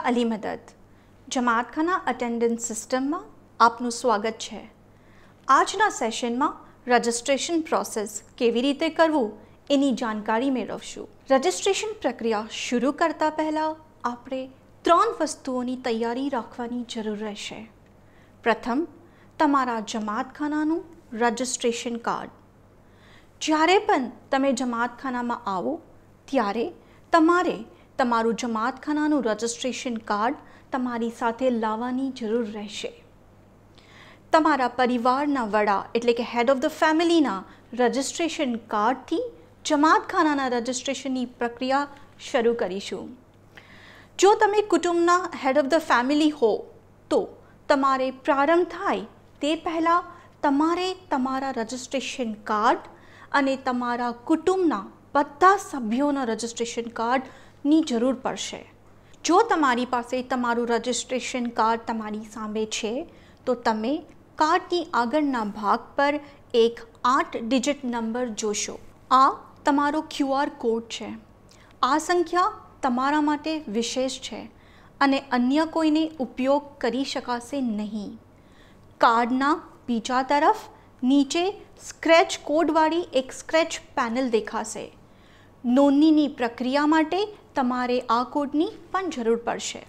ફાઇઝા અલી મદદ જમાતખાના અટેન્ડન્સ સિસ્ટમમાં આપનું સ્વાગત છે આજના સેશનમાં રજિસ્ટ્રેશન પ્રોસેસ કેવી રીતે કરવું એની જાણકારી મેળવશું રજિસ્ટ્રેશન પ્રક્રિયા શરૂ કરતા પહેલાં આપણે ત્રણ વસ્તુઓની તૈયારી રાખવાની જરૂર રહેશે પ્રથમ તમારા જમાતખાનાનું રજિસ્ટ્રેશન કાર્ડ જ્યારે પણ તમે જમાતખાનામાં આવો ત્યારે તમારે તમારું જમાતખાનાનું રજિસ્ટ્રેશન કાર્ડ તમારી સાથે લાવવાની જરૂર રહેશે તમારા પરિવારના વડા એટલે કે હેડ ઓફ ધ ફેમિલીના રજિસ્ટ્રેશન કાર્ડથી જમાતખાનાના રજિસ્ટ્રેશનની પ્રક્રિયા શરૂ કરીશું જો તમે કુટુંબના હેડ ઓફ ધ ફેમિલી હો તો તમારે પ્રારંભ થાય તે પહેલાં તમારે તમારા રજિસ્ટ્રેશન કાર્ડ અને તમારા કુટુંબના બધા સભ્યોના રજિસ્ટ્રેશન કાર્ડ ની જરૂર પડશે જો તમારી પાસે તમારું રજિસ્ટ્રેશન કાર્ડ તમારી સામે છે તો તમે કાર્ડની આગળના ભાગ પર એક આઠ ડિજિટ નંબર જોશો આ તમારો ક્યુઆર કોડ છે આ સંખ્યા તમારા માટે વિશેષ છે અને અન્ય કોઈને ઉપયોગ કરી શકાશે નહીં કાર્ડના બીજા તરફ નીચે સ્ક્રેચ કોડવાળી એક સ્ક્રેચ પેનલ દેખાશે નોંધણીની પ્રક્રિયા માટે તમારે આ કોડની પણ જરૂર પડશે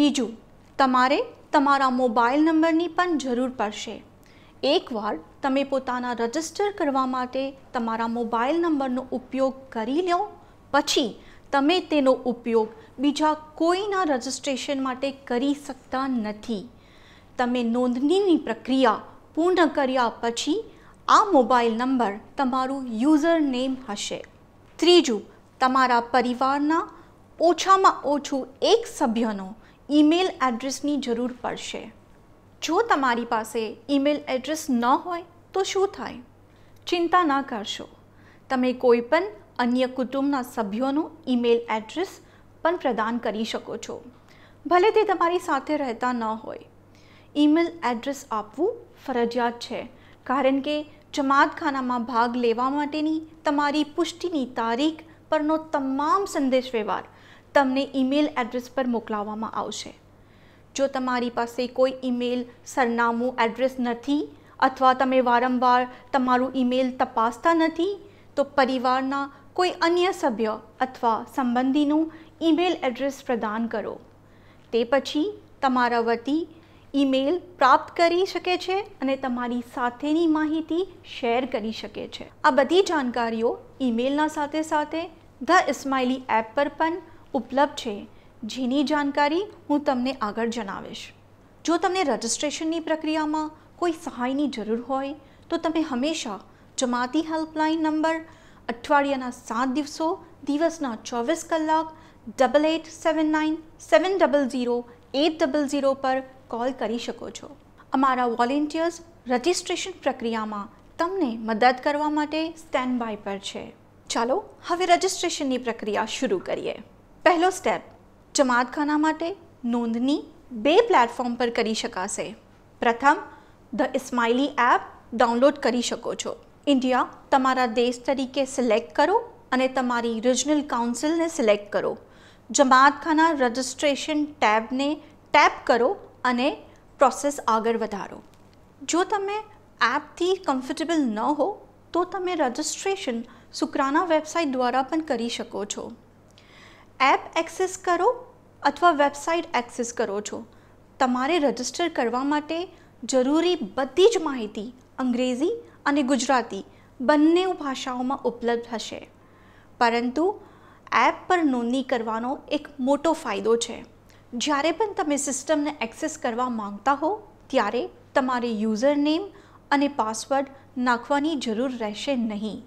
બીજું તમારે તમારા મોબાઈલ નંબરની પણ જરૂર પડશે એકવાર તમે પોતાના રજિસ્ટર કરવા માટે તમારા મોબાઈલ નંબરનો ઉપયોગ કરી લો પછી તમે તેનો ઉપયોગ બીજા કોઈના રજિસ્ટ્રેશન માટે કરી શકતા નથી તમે નોંધણીની પ્રક્રિયા પૂર્ણ કર્યા પછી આ મોબાઈલ નંબર તમારું યુઝર નેમ હશે ત્રીજું તમારા પરિવારના ઓછામાં ઓછું એક સભ્યનો ઈમેલ એડ્રેસની જરૂર પડશે જો તમારી પાસે ઈમેલ એડ્રેસ ન હોય તો શું થાય ચિંતા ન કરશો તમે કોઈ પણ અન્ય કુટુંબના સભ્યોનું ઈમેલ એડ્રેસ પણ પ્રદાન કરી શકો છો ભલે તે તમારી સાથે રહેતા ન હોય ઈમેલ એડ્રેસ આપવું ફરજિયાત છે કારણ કે જમાતખાનામાં ભાગ લેવા માટેની તમારી પુષ્ટિની તારીખ પરનો તમામ સંદેશ વ્યવહાર તમને ઈમેલ એડ્રેસ પર મોકલાવવામાં આવશે જો તમારી પાસે કોઈ ઈમેલ સરનામું એડ્રેસ નથી અથવા તમે વારંવાર તમારું ઈમેલ તપાસતા નથી તો પરિવારના કોઈ અન્ય સભ્ય અથવા સંબંધીનું ઈમેલ એડ્રેસ પ્રદાન કરો તે પછી તમારા વતી ઈમેલ પ્રાપ્ત કરી શકે છે અને તમારી સાથેની માહિતી શેર કરી શકે છે આ બધી જાણકારીઓ ઈમેલના સાથે સાથે ધ ઇસ્માઇલી એપ પર પણ ઉપલબ્ધ છે જેની જાણકારી હું તમને આગળ જણાવીશ જો તમને રજિસ્ટ્રેશનની પ્રક્રિયામાં કોઈ સહાયની જરૂર હોય તો તમે હંમેશા જમાતી હેલ્પલાઇન નંબર અઠવાડિયાના સાત દિવસો દિવસના ચોવીસ કલાક double eight seven nine seven double zero eight double zero પર કોલ કરી શકો છો અમારા વોલેન્ટિયર્સ રજિસ્ટ્રેશન પ્રક્રિયામાં તમને મદદ કરવા માટે સ્ટેન્ડ બાય પર છે ચાલો હવે રજિસ્ટ્રેશનની પ્રક્રિયા શરૂ કરીએ પહેલો સ્ટેપ જમાતખાના માટે નોંધણી બે પ્લેટફોર્મ પર કરી શકાશે પ્રથમ ધ ઇસ્માઇલી એપ ડાઉનલોડ કરી શકો છો ઇન્ડિયા તમારા દેશ તરીકે સિલેક્ટ કરો અને તમારી રિજનલ કાઉન્સિલને સિલેક્ટ કરો જમાતખાના રજિસ્ટ્રેશન ટેબને ટેપ કરો અને પ્રોસેસ આગળ વધારો જો તમે એપથી કમ્ફર્ટેબલ ન હો તો તમે રજિસ્ટ્રેશન સુકરાના વેબસાઇટ દ્વારા પણ કરી શકો છો એપ એક્સેસ કરો અથવા વેબસાઇટ એક્સેસ કરો છો તમારે રજિસ્ટર કરવા માટે જરૂરી બધી જ માહિતી અંગ્રેજી અને ગુજરાતી બંને ભાષાઓમાં ઉપલબ્ધ હશે પરંતુ એપ પર નોંધણી કરવાનો એક મોટો ફાયદો છે જ્યારે પણ તમે સિસ્ટમને એક્સેસ કરવા માંગતા હો ત્યારે તમારે યુઝર નેમ અને પાસવર્ડ નાખવાની જરૂર રહેશે નહીં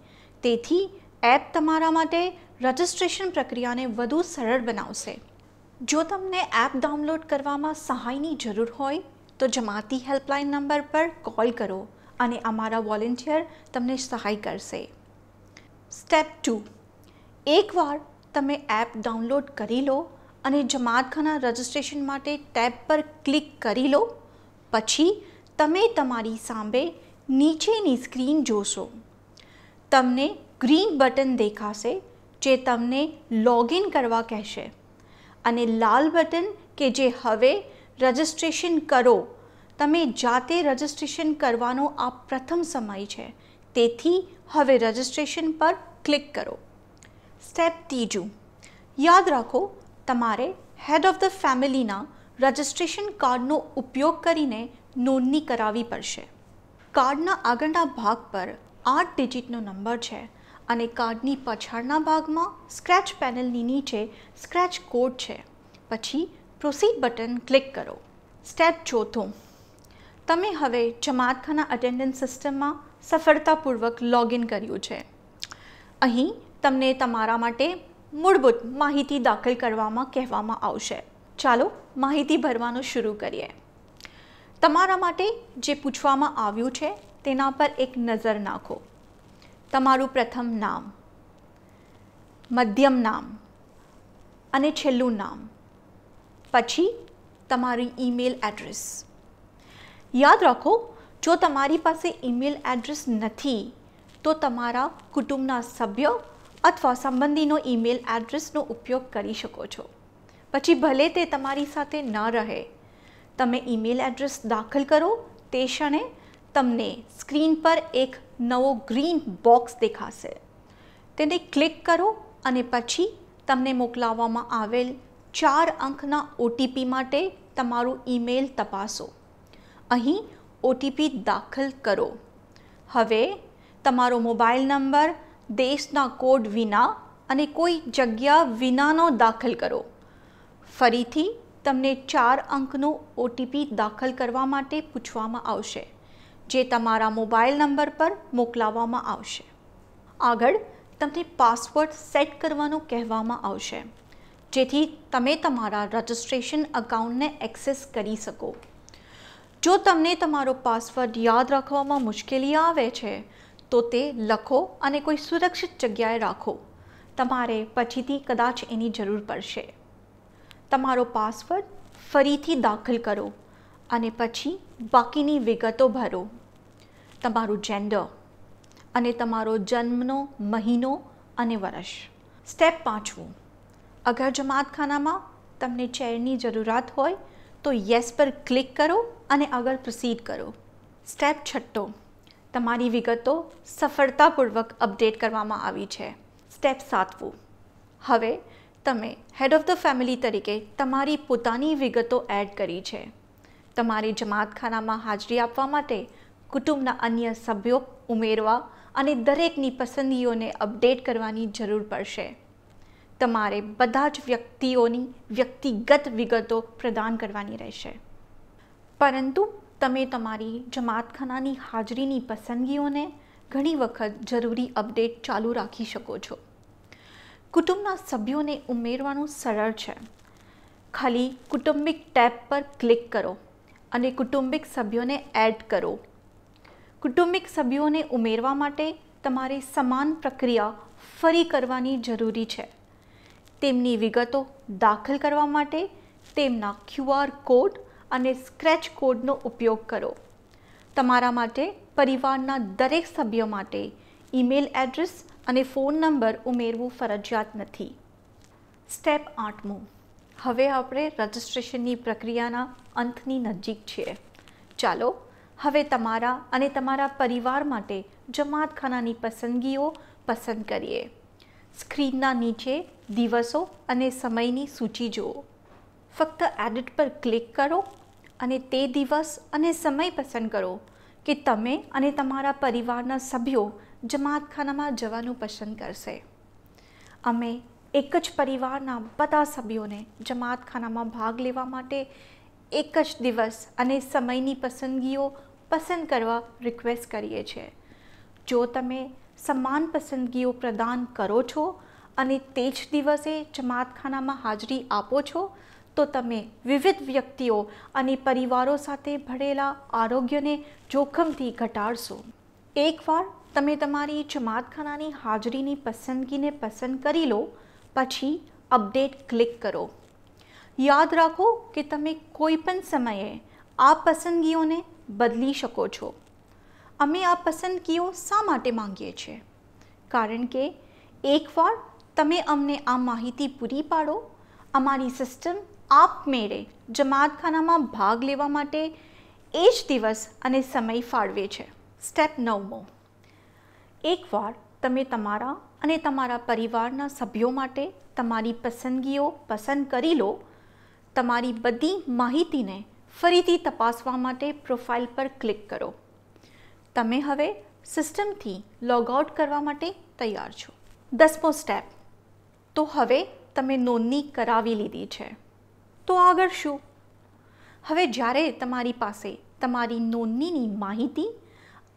તેથી એપ તમારા માટે રજિસ્ટ્રેશન પ્રક્રિયાને વધુ સરળ બનાવશે જો તમને એપ ડાઉનલોડ કરવામાં સહાયની જરૂર હોય તો જમાતી હેલ્પલાઇન નંબર પર કોલ કરો અને અમારા વોલેન્ટિયર તમને સહાય કરશે સ્ટેપ ટુ એકવાર તમે એપ ડાઉનલોડ કરી લો અને જમાતખાના રજિસ્ટ્રેશન માટે ટેબ પર ક્લિક કરી લો પછી તમે તમારી સામે નીચેની સ્ક્રીન જોશો તમને ગ્રીન બટન દેખાશે જે તમને લોગિન કરવા કહેશે અને લાલ બટન કે જે હવે રજિસ્ટ્રેશન કરો તમે જાતે રજિસ્ટ્રેશન કરવાનો આ પ્રથમ સમય છે તેથી હવે રજિસ્ટ્રેશન પર ક્લિક કરો સ્ટેપ ત્રીજું યાદ રાખો તમારે હેડ ઓફ ધ ફેમિલીના રજિસ્ટ્રેશન કાર્ડનો ઉપયોગ કરીને નોંધણી કરાવવી પડશે કાર્ડના આગળના ભાગ પર આઠ ડિજિટનો નંબર છે અને કાર્ડની પાછળના ભાગમાં સ્ક્રેચ પેનલની નીચે સ્ક્રેચ કોડ છે પછી પ્રોસીડ બટન ક્લિક કરો સ્ટેપ ચોથો તમે હવે જમાતખાના અટેન્ડન્સ સિસ્ટમમાં સફળતાપૂર્વક લોગિન કર્યું છે અહીં તમને તમારા માટે મૂળભૂત માહિતી દાખલ કરવામાં કહેવામાં આવશે ચાલો માહિતી ભરવાનું શરૂ કરીએ તમારા માટે જે પૂછવામાં આવ્યું છે તેના પર એક નજર નાખો તમારું પ્રથમ નામ મધ્યમ નામ અને છેલ્લું નામ પછી તમારી ઈમેલ એડ્રેસ યાદ રાખો જો તમારી પાસે ઈમેલ એડ્રેસ નથી તો તમારા કુટુંબના સભ્ય અથવા સંબંધીનો ઈમેલ એડ્રેસનો ઉપયોગ કરી શકો છો પછી ભલે તે તમારી સાથે ન રહે તમે ઈમેલ એડ્રેસ દાખલ કરો તે ક્ષણે તમને સ્ક્રીન પર એક નવો ગ્રીન બોક્સ દેખાશે તેને ક્લિક કરો અને પછી તમને મોકલાવવામાં આવેલ ચાર અંકના ઓટીપી માટે તમારું ઈમેલ તપાસો અહીં ઓટીપી દાખલ કરો હવે તમારો મોબાઈલ નંબર દેશના કોડ વિના અને કોઈ જગ્યા વિનાનો દાખલ કરો ફરીથી તમને ચાર અંકનો ઓટીપી દાખલ કરવા માટે પૂછવામાં આવશે જે તમારા મોબાઈલ નંબર પર મોકલાવવામાં આવશે આગળ તમને પાસવર્ડ સેટ કરવાનું કહેવામાં આવશે જેથી તમે તમારા રજિસ્ટ્રેશન અકાઉન્ટને એક્સેસ કરી શકો જો તમને તમારો પાસવર્ડ યાદ રાખવામાં મુશ્કેલી આવે છે તો તે લખો અને કોઈ સુરક્ષિત જગ્યાએ રાખો તમારે પછીથી કદાચ એની જરૂર પડશે તમારો પાસવર્ડ ફરીથી દાખલ કરો અને પછી બાકીની વિગતો ભરો તમારું જેન્ડર અને તમારો જન્મનો મહિનો અને વર્ષ સ્ટેપ પાંચવું અગર જમાતખાનામાં તમને ચેરની જરૂરિયાત હોય તો યસ પર ક્લિક કરો અને આગળ પ્રોસીડ કરો સ્ટેપ છઠ્ઠો તમારી વિગતો સફળતાપૂર્વક અપડેટ કરવામાં આવી છે સ્ટેપ સાતવું હવે તમે હેડ ઓફ ધ ફેમિલી તરીકે તમારી પોતાની વિગતો એડ કરી છે તમારી જમાતખાનામાં હાજરી આપવા માટે કુટુંબના અન્ય સભ્યો ઉમેરવા અને દરેકની પસંદગીઓને અપડેટ કરવાની જરૂર પડશે તમારે બધા જ વ્યક્તિઓની વ્યક્તિગત વિગતો પ્રદાન કરવાની રહેશે પરંતુ તમે તમારી જમાતખાનાની હાજરીની પસંદગીઓને ઘણી વખત જરૂરી અપડેટ ચાલુ રાખી શકો છો કુટુંબના સભ્યોને ઉમેરવાનું સરળ છે ખાલી કુટુંબિક ટેબ પર ક્લિક કરો અને કુટુંબિક સભ્યોને એડ કરો કુટુંબિક સભ્યોને ઉમેરવા માટે તમારે સમાન પ્રક્રિયા ફરી કરવાની જરૂરી છે તેમની વિગતો દાખલ કરવા માટે તેમના ક્યુઆર કોડ અને સ્ક્રેચ કોડનો ઉપયોગ કરો તમારા માટે પરિવારના દરેક સભ્ય માટે ઈમેલ એડ્રેસ અને ફોન નંબર ઉમેરવું ફરજિયાત નથી સ્ટેપ આઠમું હવે આપણે રજિસ્ટ્રેશનની પ્રક્રિયાના અંતની નજીક છીએ ચાલો હવે તમારા અને તમારા પરિવાર માટે જમાતખાનાની પસંદગીઓ પસંદ કરીએ સ્ક્રીનના નીચે દિવસો અને સમયની સૂચિ જુઓ ફક્ત એડિટ પર ક્લિક કરો અને તે દિવસ અને સમય પસંદ કરો કે તમે અને તમારા પરિવારના સભ્યો જમાતખાનામાં જવાનું પસંદ કરશે અમે એક જ પરિવારના બધા સભ્યોને જમાતખાનામાં ભાગ લેવા માટે એક જ દિવસ અને સમયની પસંદગીઓ પસંદ કરવા રિક્વેસ્ટ કરીએ છીએ જો તમે સમાન પસંદગીઓ પ્રદાન કરો છો અને તે જ દિવસે જમાતખાનામાં હાજરી આપો છો તો તમે વિવિધ વ્યક્તિઓ અને પરિવારો સાથે ભળેલા આરોગ્યને જોખમથી ઘટાડશો એકવાર તમે તમારી જમાતખાનાની હાજરીની પસંદગીને પસંદ કરી લો પછી અપડેટ ક્લિક કરો યાદ રાખો કે તમે કોઈપણ સમયે આ પસંદગીઓને બદલી શકો છો અમે આ પસંદગીઓ શા માટે માંગીએ છીએ કારણ કે એકવાર તમે અમને આ માહિતી પૂરી પાડો અમારી સિસ્ટમ આપમેળે જમાતખાનામાં ભાગ લેવા માટે એ જ દિવસ અને સમય ફાળવે છે સ્ટેપ નવમો એકવાર તમે તમારા અને તમારા પરિવારના સભ્યો માટે તમારી પસંદગીઓ પસંદ કરી લો તમારી બધી માહિતીને ફરીથી તપાસવા માટે પ્રોફાઇલ પર ક્લિક કરો તમે હવે સિસ્ટમથી લોગ આઉટ કરવા માટે તૈયાર છો દસમો સ્ટેપ તો હવે તમે નોંધણી કરાવી લીધી છે તો આગળ શું હવે જ્યારે તમારી પાસે તમારી નોંધણીની માહિતી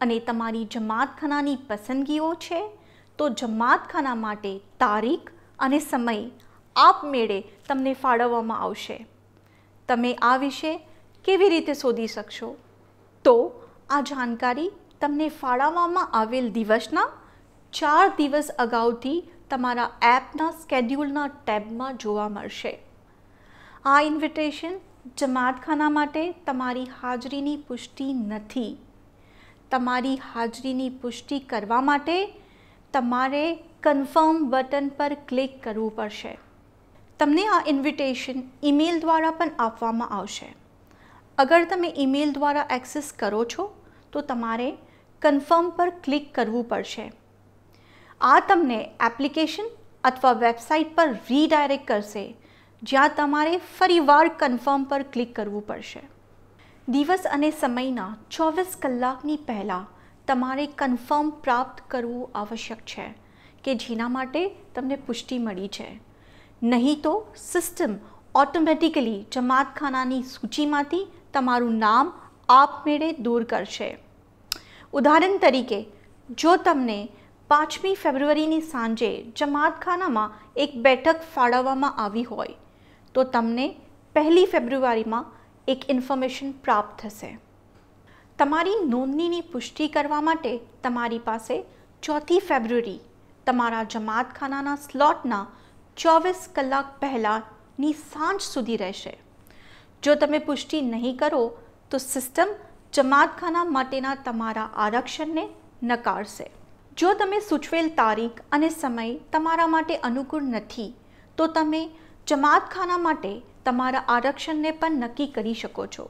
અને તમારી જમાતખાનાની પસંદગીઓ છે તો જમાતખાના માટે તારીખ અને સમય આપમેળે તમને ફાળવવામાં આવશે તમે આ વિશે કેવી રીતે શોધી શકશો તો આ જાણકારી તમને ફાળવવામાં આવેલ દિવસના ચાર દિવસ અગાઉથી તમારા એપના સ્કેડ્યુલના ટેબમાં જોવા મળશે આ ઇન્વિટેશન જમાતખાના માટે તમારી હાજરીની પુષ્ટિ નથી તમારી હાજરીની પુષ્ટિ કરવા માટે તમારે કન્ફર્મ બટન પર ક્લિક કરવું પડશે તમને આ ઇન્વિટેશન ઈમેલ દ્વારા પણ આપવામાં આવશે અગર તમે ઈમેલ દ્વારા એક્સેસ કરો છો તો તમારે કન્ફર્મ પર ક્લિક કરવું પડશે આ તમને એપ્લિકેશન અથવા વેબસાઇટ પર રીડાયરેક્ટ કરશે જ્યાં તમારે ફરીવાર કન્ફર્મ પર ક્લિક કરવું પડશે દિવસ અને સમયના ચોવીસ કલાકની પહેલાં તમારે કન્ફર્મ પ્રાપ્ત કરવું આવશ્યક છે કે જેના માટે તમને પુષ્ટિ મળી છે નહીં તો સિસ્ટમ ઓટોમેટિકલી જમાતખાનાની સૂચિમાંથી તમારું નામ આપમેળે દૂર કરશે ઉદાહરણ તરીકે જો તમને પાંચમી ફેબ્રુઆરીની સાંજે જમાતખાનામાં એક બેઠક ફાળવવામાં આવી હોય તો તમને પહેલી ફેબ્રુઆરીમાં એક ઇન્ફોર્મેશન પ્રાપ્ત થશે તમારી નોંધણીની પુષ્ટિ કરવા માટે તમારી પાસે ચોથી ફેબ્રુઆરી તમારા જમાતખાનાના સ્લોટના ચોવીસ કલાક પહેલાંની સાંજ સુધી રહેશે જો તમે પુષ્ટિ નહીં કરો તો સિસ્ટમ જમાતખાના માટેના તમારા આરક્ષણને નકારશે જો તમે સૂચવેલ તારીખ અને સમય તમારા માટે અનુકૂળ નથી તો તમે જમાતખાના માટે તમારા આરક્ષણને પણ નક્કી કરી શકો છો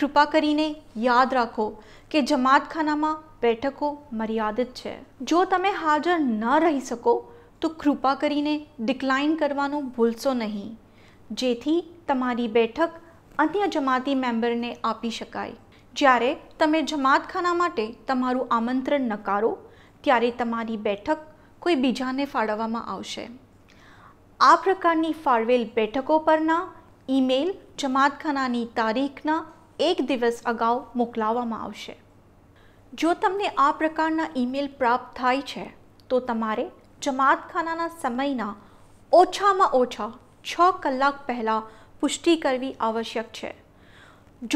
કૃપા કરીને યાદ રાખો કે જમાતખાનામાં બેઠકો મર્યાદિત છે જો તમે હાજર ન રહી શકો તો કૃપા કરીને ડિક્લાઇન કરવાનું ભૂલશો નહીં જેથી તમારી બેઠક અન્ય જમાતી મેમ્બરને આપી શકાય જ્યારે તમે જમાતખાના માટે તમારું આમંત્રણ નકારો ત્યારે તમારી બેઠક કોઈ બીજાને ફાળવવામાં આવશે આ પ્રકારની ફાળવેલ બેઠકો પરના ઇમેલ જમાતખાનાની તારીખના એક દિવસ અગાઉ મોકલાવવામાં આવશે જો તમને આ પ્રકારના ઇમેલ પ્રાપ્ત થાય છે તો તમારે જમાતખાનાના સમયના ઓછામાં ઓછા છ કલાક પહેલાં પુષ્ટિ કરવી આવશ્યક છે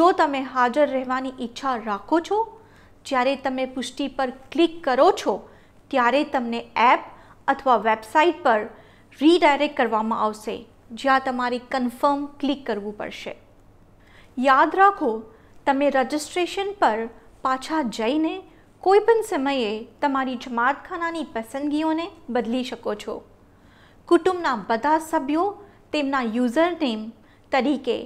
જો તમે હાજર રહેવાની ઈચ્છા રાખો છો જ્યારે તમે પુષ્ટિ પર ક્લિક કરો છો ત્યારે તમને એપ અથવા વેબસાઇટ પર રીડાયરેક્ટ કરવામાં આવશે જ્યાં તમારે કન્ફર્મ ક્લિક કરવું પડશે યાદ રાખો તમે રજિસ્ટ્રેશન પર પાછા જઈને કોઈપણ સમયે તમારી જમાતખાનાની પસંદગીઓને બદલી શકો છો કુટુંબના બધા સભ્યો તેમના યુઝર નેમ તરીકે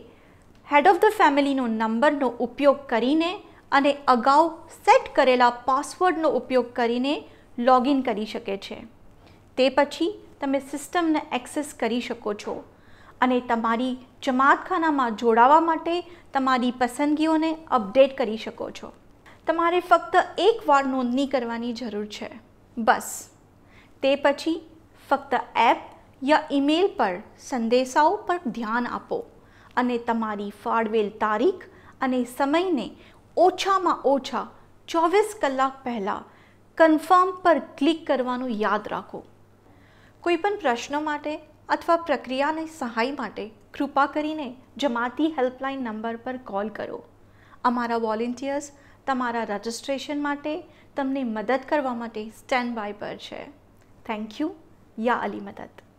હેડ ઓફ ધ ફેમિલીનો નંબરનો ઉપયોગ કરીને અને અગાઉ સેટ કરેલા પાસવર્ડનો ઉપયોગ કરીને લોગિન કરી શકે છે તે પછી તમે સિસ્ટમને એક્સેસ કરી શકો છો અને તમારી જમાતખાનામાં જોડાવા માટે તમારી પસંદગીઓને અપડેટ કરી શકો છો તમારે ફક્ત એકવાર નોંધણી કરવાની જરૂર છે બસ તે પછી ફક્ત એપ યા ઈમેલ પર સંદેશાઓ પર ધ્યાન આપો અને તમારી ફાળવેલ તારીખ અને સમયને ઓછામાં ઓછા ચોવીસ કલાક પહેલાં કન્ફર્મ પર ક્લિક કરવાનું યાદ રાખો કોઈપણ પ્રશ્નો માટે અથવા પ્રક્રિયાને સહાય માટે કૃપા કરીને જમાતી હેલ્પલાઇન નંબર પર કોલ કરો અમારા વોલેન્ટિયર્સ તમારા રજિસ્ટ્રેશન માટે તમને મદદ કરવા માટે સ્ટેન્ડ બાય પર છે થેન્ક યુ યા અલી મદદ